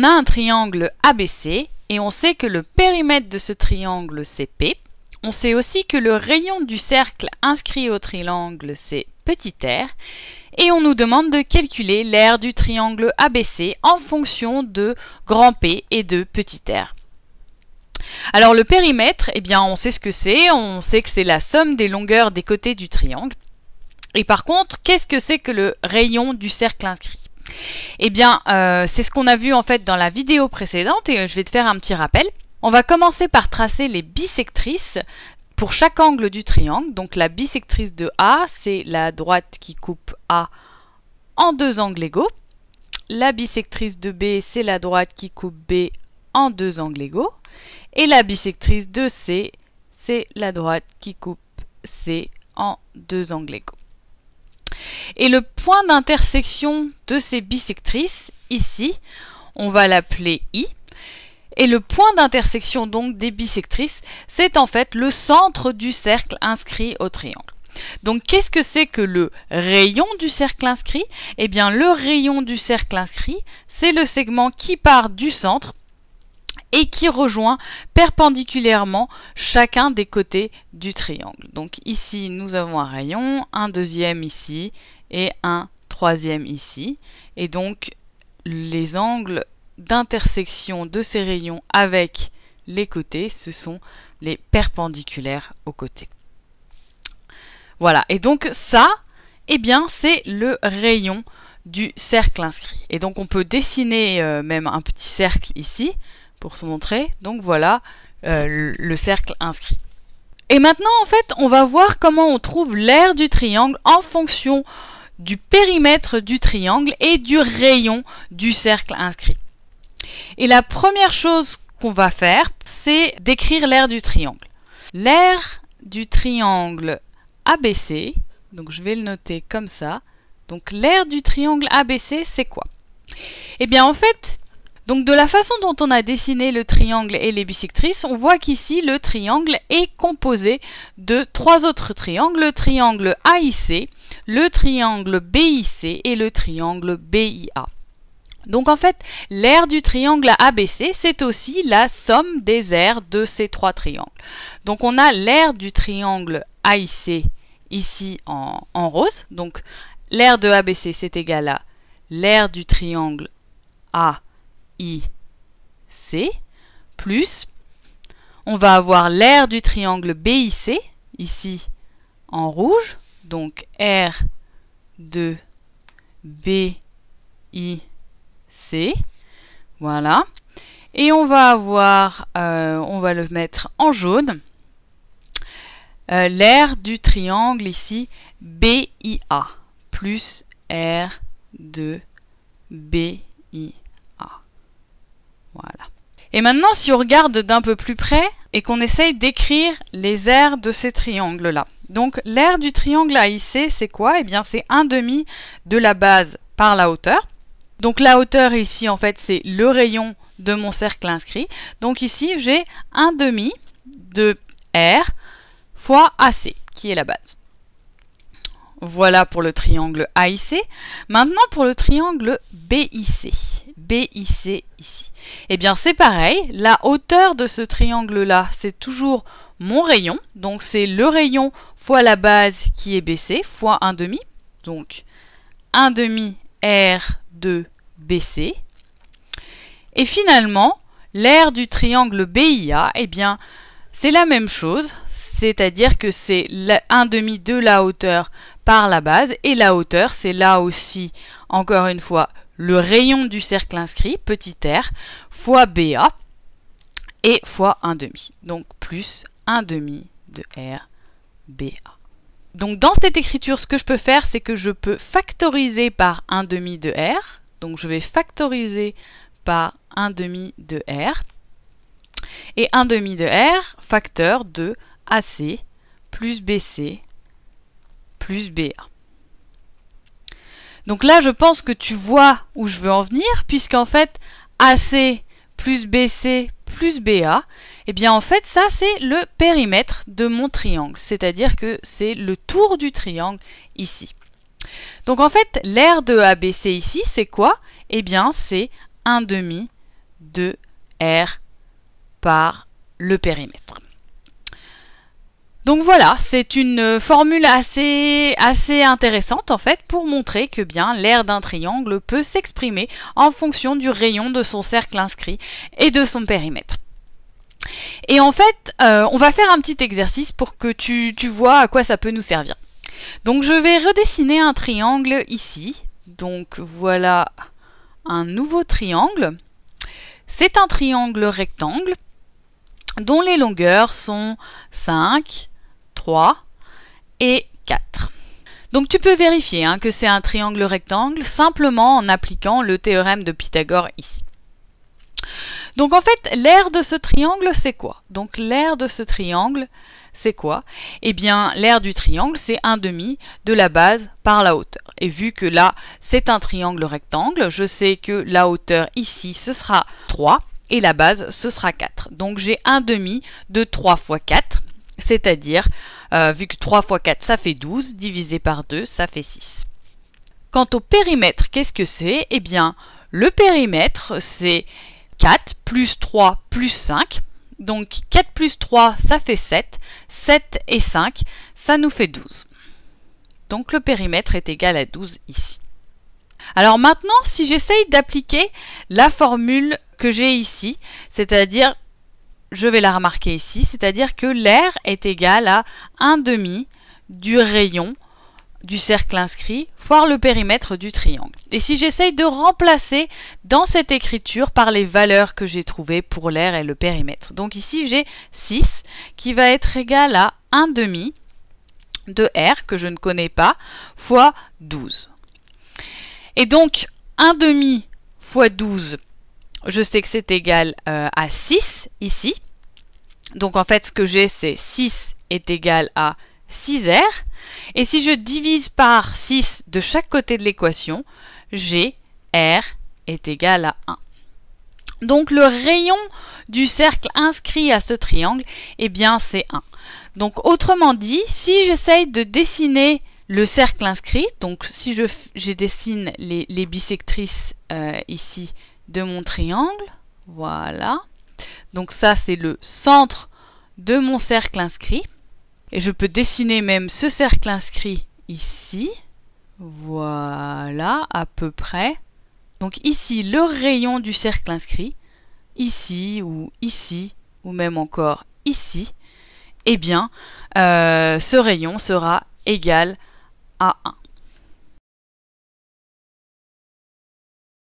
on a un triangle ABC et on sait que le périmètre de ce triangle c'est P. On sait aussi que le rayon du cercle inscrit au triangle c'est petit r et on nous demande de calculer l'aire du triangle ABC en fonction de grand P et de petit r. Alors le périmètre, eh bien on sait ce que c'est, on sait que c'est la somme des longueurs des côtés du triangle. Et par contre, qu'est-ce que c'est que le rayon du cercle inscrit eh bien, euh, c'est ce qu'on a vu en fait dans la vidéo précédente et euh, je vais te faire un petit rappel. On va commencer par tracer les bisectrices pour chaque angle du triangle. Donc la bisectrice de A, c'est la droite qui coupe A en deux angles égaux. La bisectrice de B, c'est la droite qui coupe B en deux angles égaux. Et la bisectrice de C, c'est la droite qui coupe C en deux angles égaux. Et le point d'intersection de ces bisectrices, ici, on va l'appeler I. Et le point d'intersection donc des bisectrices, c'est en fait le centre du cercle inscrit au triangle. Donc qu'est-ce que c'est que le rayon du cercle inscrit Eh bien le rayon du cercle inscrit, c'est le segment qui part du centre et qui rejoint perpendiculairement chacun des côtés du triangle. Donc ici, nous avons un rayon, un deuxième ici et un troisième ici. Et donc, les angles d'intersection de ces rayons avec les côtés, ce sont les perpendiculaires aux côtés. Voilà, et donc ça, eh bien, c'est le rayon du cercle inscrit. Et donc on peut dessiner euh, même un petit cercle ici pour se montrer, Donc voilà euh, le cercle inscrit. Et maintenant, en fait, on va voir comment on trouve l'aire du triangle en fonction du périmètre du triangle et du rayon du cercle inscrit. Et la première chose qu'on va faire, c'est d'écrire l'aire du triangle. L'aire du triangle ABC, donc je vais le noter comme ça. Donc l'aire du triangle ABC, c'est quoi Eh bien en fait, donc de la façon dont on a dessiné le triangle et les bisectrices, on voit qu'ici le triangle est composé de trois autres triangles, le triangle AIC, le triangle BIC et le triangle BIA. Donc en fait, l'aire du triangle ABC, c'est aussi la somme des aires de ces trois triangles. Donc on a l'aire du triangle AIC ici en, rose. Donc l'aire de ABC, c'est égal à l'aire du triangle A plus on va avoir l'aire du triangle BIC, ici en rouge, donc R de BIC, voilà. Et on va avoir, euh, on va le mettre en jaune, euh, l'air l'aire du triangle ici BIA, plus R de BIC. Et maintenant, si on regarde d'un peu plus près et qu'on essaye d'écrire les aires de ces triangles-là. Donc l'aire du triangle AIC, c'est quoi Eh bien, c'est un demi de la base par la hauteur. Donc la hauteur ici, en fait, c'est le rayon de mon cercle inscrit. Donc ici, j'ai un demi de R fois AC, qui est la base. Voilà pour le triangle AIC. Maintenant pour le triangle BIC. BIC ici. Eh bien c'est pareil, la hauteur de ce triangle-là, c'est toujours mon rayon, donc c'est le rayon fois la base qui est BC, fois 1 demi, donc 1 demi R de BC. Et finalement, l'aire du triangle BIA, et eh bien, c'est la même chose, c'est-à-dire que c'est 1 demi de la hauteur par la base, et la hauteur, c'est là aussi, encore une fois, le rayon du cercle inscrit, petit r, fois BA et fois 1,5. Donc plus 1,5 de R BA. Donc dans cette écriture, ce que je peux faire, c'est que je peux factoriser par 1,5 de R. Donc je vais factoriser par 1,5 de R. Et 1,5 de R, facteur de AC plus BC plus BA. Donc là, je pense que tu vois où je veux en venir, puisqu'en fait, AC plus BC plus BA, eh bien en fait, ça c'est le périmètre de mon triangle, c'est-à-dire que c'est le tour du triangle ici. Donc en fait, l'aire de ABC ici, c'est quoi Eh bien, c'est 1 demi de R par le périmètre. Donc voilà, c'est une euh, formule assez, intéressante en fait pour montrer que bien l'aire d'un triangle peut s'exprimer en fonction du rayon de son cercle inscrit et de son périmètre. Et en fait, euh, on va faire un petit exercice pour que tu, tu vois à quoi ça peut nous servir. Donc je vais redessiner un triangle ici. Donc voilà un nouveau triangle. C'est un triangle rectangle dont les longueurs sont 5, 3 et 4. Donc tu peux vérifier hein, que c'est un triangle rectangle simplement en appliquant le théorème de Pythagore ici. Donc en fait, l'aire de ce triangle, c'est quoi Donc l'aire de ce triangle, c'est quoi Eh bien, l'aire du triangle, c'est un demi de la base par la hauteur. Et vu que là, c'est un triangle rectangle, je sais que la hauteur ici, ce sera 3 et la base, ce sera 4. Donc j'ai un demi de 3 fois 4 c'est-à-dire, euh, vu que 3 fois 4, ça fait 12, divisé par 2, ça fait 6. Quant au périmètre, qu'est-ce que c'est Eh bien, le périmètre, c'est 4 plus 3 plus 5. Donc 4 plus 3, ça fait 7. 7 et 5, ça nous fait 12. Donc le périmètre est égal à 12 ici. Alors maintenant, si j'essaye d'appliquer la formule que j'ai ici, c'est-à-dire je vais la remarquer ici, c'est-à-dire que l'air est égal à 1 demi du rayon du cercle inscrit fois le périmètre du triangle. Et si j'essaye de remplacer dans cette écriture par les valeurs que j'ai trouvées pour l'air et le périmètre. Donc ici j'ai 6 qui va être égal à 1 demi de R que je ne connais pas fois 12. Et donc 1 demi fois 12 je sais que c'est égal euh, à 6 ici. Donc en fait, ce que j'ai, c'est 6 est égal à 6R. Et si je divise par 6 de chaque côté de l'équation, j'ai R est égal à 1. Donc le rayon du cercle inscrit à ce triangle, eh bien c'est 1. Donc autrement dit, si j'essaye de dessiner le cercle inscrit, donc si je, dessine les, bisectrices euh, ici de mon triangle. Voilà. Donc ça, c'est le centre de mon cercle inscrit. Et je peux dessiner même ce cercle inscrit ici. Voilà, à peu près. Donc ici, le rayon du cercle inscrit. Ici, ou ici, ou même encore ici. Eh bien, euh, ce rayon sera égal à 1.